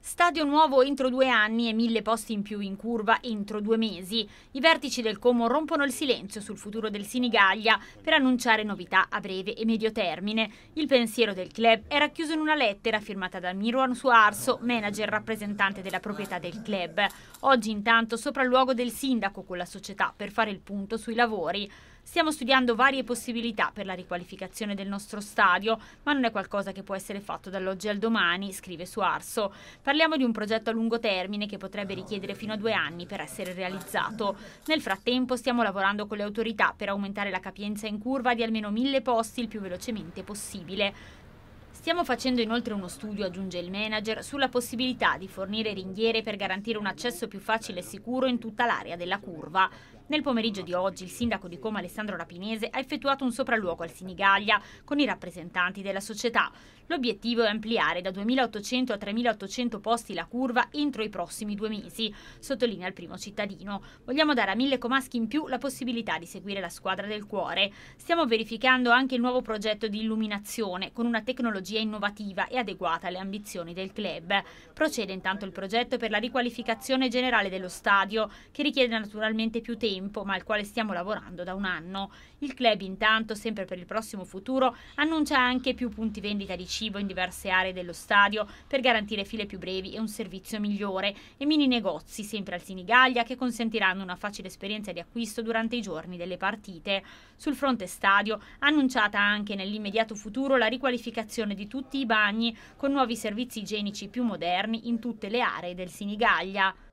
Stadio nuovo entro due anni e mille posti in più in curva entro due mesi. I vertici del Como rompono il silenzio sul futuro del Sinigaglia per annunciare novità a breve e medio termine. Il pensiero del club è racchiuso in una lettera firmata da Miruan Suarso, manager rappresentante della proprietà del club. Oggi intanto sopra il luogo del sindaco con la società per fare il punto sui lavori. Stiamo studiando varie possibilità per la riqualificazione del nostro stadio, ma non è qualcosa che può essere fatto dall'oggi al domani, scrive Suarso. Parliamo di un progetto a lungo termine che potrebbe richiedere fino a due anni per essere realizzato. Nel frattempo stiamo lavorando con le autorità per aumentare la capienza in curva di almeno mille posti il più velocemente possibile. Stiamo facendo inoltre uno studio, aggiunge il manager, sulla possibilità di fornire ringhiere per garantire un accesso più facile e sicuro in tutta l'area della curva. Nel pomeriggio di oggi il sindaco di Como Alessandro Rapinese ha effettuato un sopralluogo al Sinigaglia con i rappresentanti della società. L'obiettivo è ampliare da 2.800 a 3.800 posti la curva entro i prossimi due mesi, sottolinea il primo cittadino. Vogliamo dare a mille comaschi in più la possibilità di seguire la squadra del cuore. Stiamo verificando anche il nuovo progetto di illuminazione con una tecnologia innovativa e adeguata alle ambizioni del club. Procede intanto il progetto per la riqualificazione generale dello stadio, che richiede naturalmente più tempo tempo, ma al quale stiamo lavorando da un anno. Il club intanto, sempre per il prossimo futuro, annuncia anche più punti vendita di cibo in diverse aree dello stadio per garantire file più brevi e un servizio migliore e mini negozi, sempre al Sinigaglia, che consentiranno una facile esperienza di acquisto durante i giorni delle partite. Sul fronte stadio, annunciata anche nell'immediato futuro la riqualificazione di tutti i bagni con nuovi servizi igienici più moderni in tutte le aree del Sinigaglia.